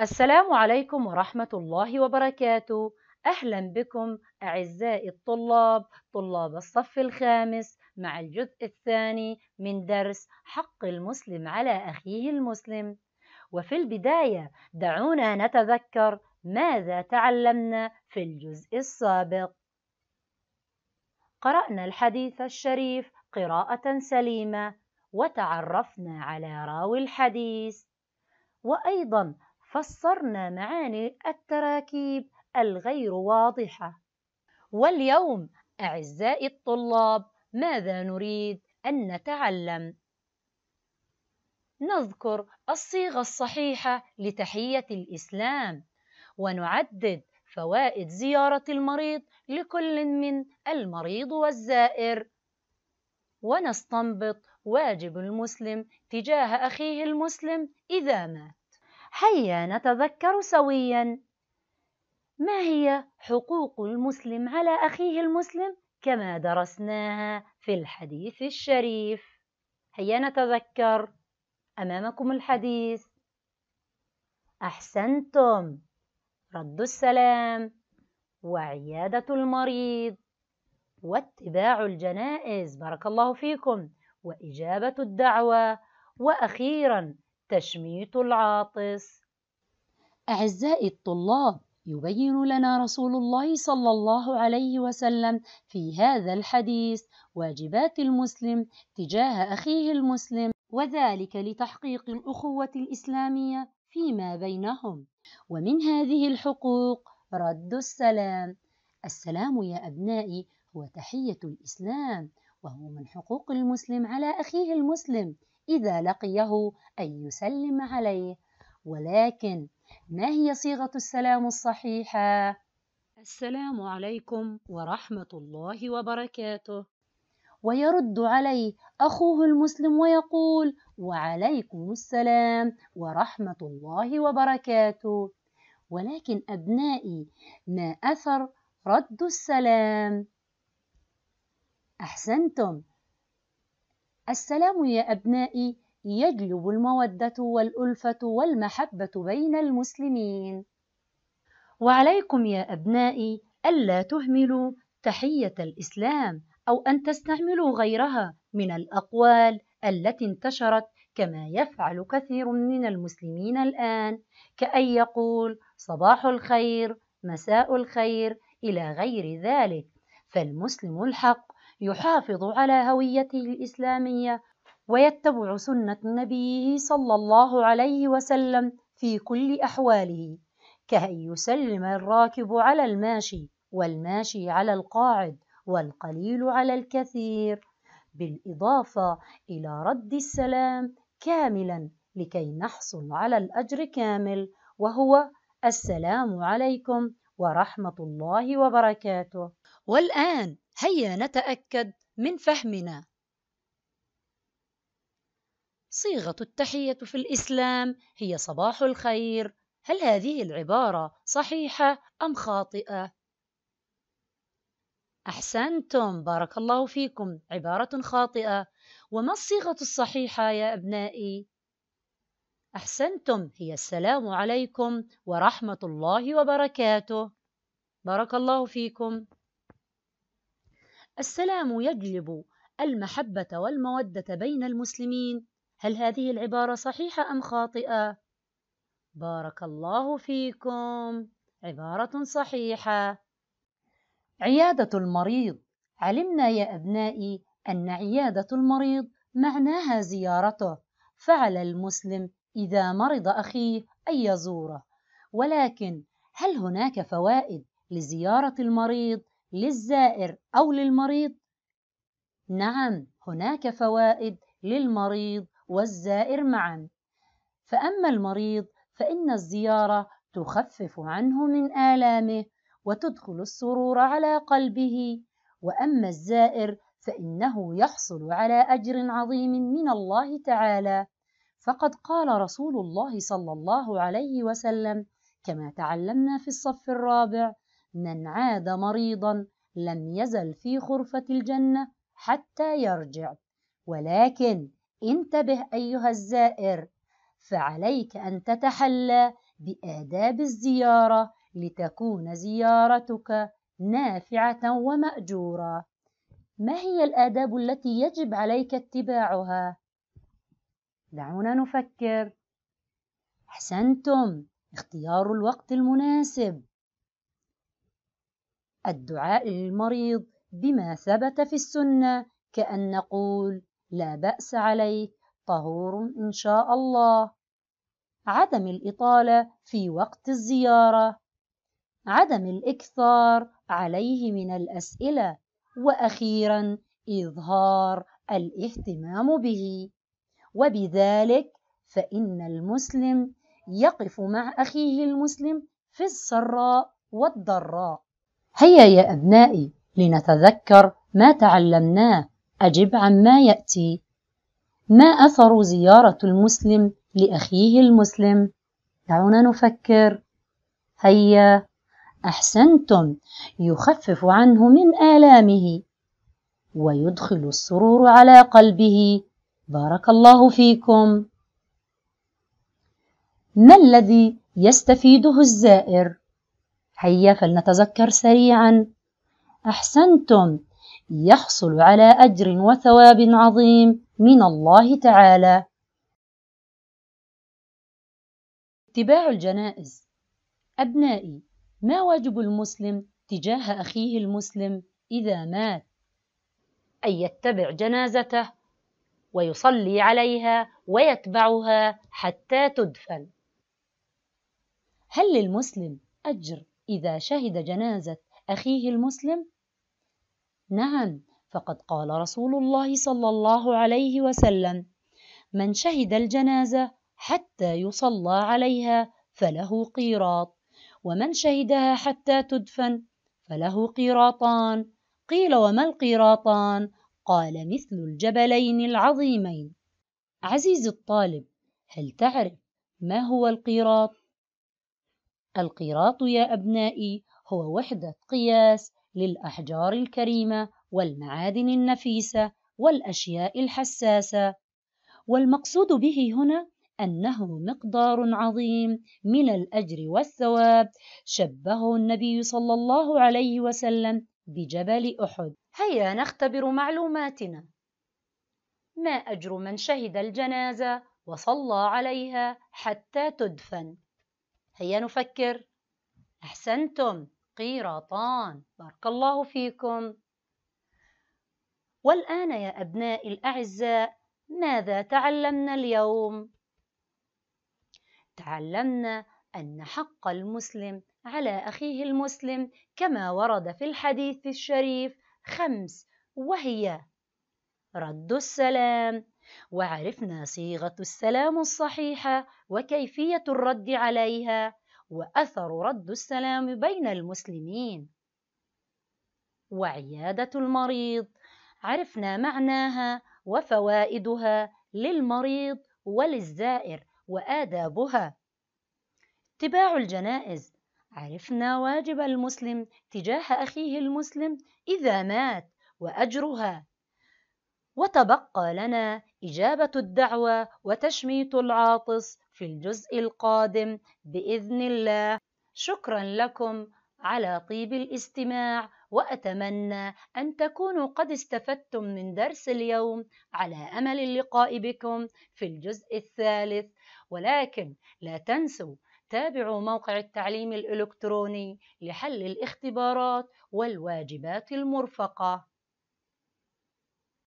السلام عليكم ورحمة الله وبركاته أهلا بكم أعزائي الطلاب طلاب الصف الخامس مع الجزء الثاني من درس حق المسلم على أخيه المسلم وفي البداية دعونا نتذكر ماذا تعلمنا في الجزء السابق قرأنا الحديث الشريف قراءة سليمة وتعرفنا على راوي الحديث وأيضا فسرنا معاني التراكيب الغير واضحة واليوم أعزائي الطلاب ماذا نريد أن نتعلم؟ نذكر الصيغة الصحيحة لتحية الإسلام ونعدد فوائد زيارة المريض لكل من المريض والزائر ونستنبط واجب المسلم تجاه أخيه المسلم إذا مات هيا نتذكر سويا ما هي حقوق المسلم على أخيه المسلم كما درسناها في الحديث الشريف هيا نتذكر أمامكم الحديث أحسنتم رد السلام وعيادة المريض واتباع الجنائز بارك الله فيكم وإجابة الدعوة وأخيرا تشميت العاطس أعزائي الطلاب يبين لنا رسول الله صلى الله عليه وسلم في هذا الحديث واجبات المسلم تجاه أخيه المسلم وذلك لتحقيق الأخوة الإسلامية فيما بينهم ومن هذه الحقوق رد السلام السلام يا أبنائي هو تحية الإسلام وهو من حقوق المسلم على أخيه المسلم إذا لقيه أن يسلم عليه ولكن ما هي صيغة السلام الصحيحة؟ السلام عليكم ورحمة الله وبركاته ويرد عليه أخوه المسلم ويقول وعليكم السلام ورحمة الله وبركاته ولكن أبنائي ما أثر رد السلام أحسنتم السلام يا أبنائي يجلب المودة والألفة والمحبة بين المسلمين. وعليكم يا أبنائي ألا تهملوا تحية الإسلام أو أن تستعملوا غيرها من الأقوال التي انتشرت كما يفعل كثير من المسلمين الآن كأن يقول صباح الخير، مساء الخير إلى غير ذلك، فالمسلم الحق يحافظ على هويته الإسلامية ويتبع سنة نبيه صلى الله عليه وسلم في كل أحواله كأن يسلم الراكب على الماشي والماشي على القاعد والقليل على الكثير بالإضافة إلى رد السلام كاملا لكي نحصل على الأجر كامل وهو السلام عليكم ورحمة الله وبركاته والآن هيا نتأكد من فهمنا صيغة التحية في الإسلام هي صباح الخير هل هذه العبارة صحيحة أم خاطئة؟ أحسنتم بارك الله فيكم عبارة خاطئة وما الصيغة الصحيحة يا أبنائي؟ أحسنتم هي السلام عليكم ورحمة الله وبركاته بارك الله فيكم السلام يجلب المحبة والمودة بين المسلمين هل هذه العبارة صحيحة أم خاطئة؟ بارك الله فيكم عبارة صحيحة عيادة المريض علمنا يا أبنائي أن عيادة المريض معناها زيارته فعلى المسلم إذا مرض أخيه أن يزوره ولكن هل هناك فوائد لزيارة المريض للزائر أو للمريض؟ نعم هناك فوائد للمريض والزائر معا فأما المريض فإن الزيارة تخفف عنه من آلامه وتدخل السرور على قلبه وأما الزائر فإنه يحصل على أجر عظيم من الله تعالى فقد قال رسول الله صلى الله عليه وسلم كما تعلمنا في الصف الرابع من عاد مريضا لم يزل في غرفة الجنة حتى يرجع ولكن انتبه أيها الزائر فعليك أن تتحلى بآداب الزيارة لتكون زيارتك نافعة ومأجورة. ما هي الآداب التي يجب عليك اتباعها؟ دعونا نفكر. أحسنتم، اختيار الوقت المناسب الدعاء للمريض بما ثبت في السنة كأن نقول لا بأس عليه طهور إن شاء الله عدم الإطالة في وقت الزيارة عدم الإكثار عليه من الأسئلة وأخيرا إظهار الاهتمام به وبذلك فإن المسلم يقف مع أخيه المسلم في السراء والضراء هيا يا أبنائي لنتذكر ما تعلمناه أجب عما يأتي ما أثر زيارة المسلم لأخيه المسلم؟ دعونا نفكر هيا أحسنتم يخفف عنه من آلامه ويدخل السرور على قلبه بارك الله فيكم ما الذي يستفيده الزائر هيا فلنتذكر سريعا احسنتم يحصل على اجر وثواب عظيم من الله تعالى اتباع الجنائز ابنائي ما واجب المسلم تجاه اخيه المسلم اذا مات ان يتبع جنازته ويصلي عليها ويتبعها حتى تدفن هل للمسلم اجر إذا شهد جنازة أخيه المسلم؟ نعم، فقد قال رسول الله صلى الله عليه وسلم: من شهد الجنازة حتى يصلى عليها فله قيراط، ومن شهدها حتى تدفن فله قيراطان، قيل وما القيراطان؟ قال مثل الجبلين العظيمين. عزيزي الطالب، هل تعرف ما هو القيراط؟ القراط يا أبنائي هو وحدة قياس للأحجار الكريمة والمعادن النفيسة والأشياء الحساسة، والمقصود به هنا أنه مقدار عظيم من الأجر والثواب شبهه النبي صلى الله عليه وسلم بجبل أحد. هيا نختبر معلوماتنا. ما أجر من شهد الجنازة وصلى عليها حتى تدفن؟ هيا نفكر أحسنتم قيراطان بارك الله فيكم والآن يا أبنائي الأعزاء ماذا تعلمنا اليوم؟ تعلمنا أن حق المسلم على أخيه المسلم كما ورد في الحديث الشريف خمس وهي رد السلام وعرفنا صيغة السلام الصحيحة وكيفية الرد عليها وأثر رد السلام بين المسلمين وعيادة المريض عرفنا معناها وفوائدها للمريض وللزائر وآدابها اتباع الجنائز عرفنا واجب المسلم تجاه أخيه المسلم إذا مات وأجرها وتبقى لنا إجابة الدعوة وتشميت العاطس في الجزء القادم بإذن الله شكرا لكم على طيب الاستماع وأتمنى أن تكونوا قد استفدتم من درس اليوم على أمل اللقاء بكم في الجزء الثالث ولكن لا تنسوا تابعوا موقع التعليم الإلكتروني لحل الاختبارات والواجبات المرفقة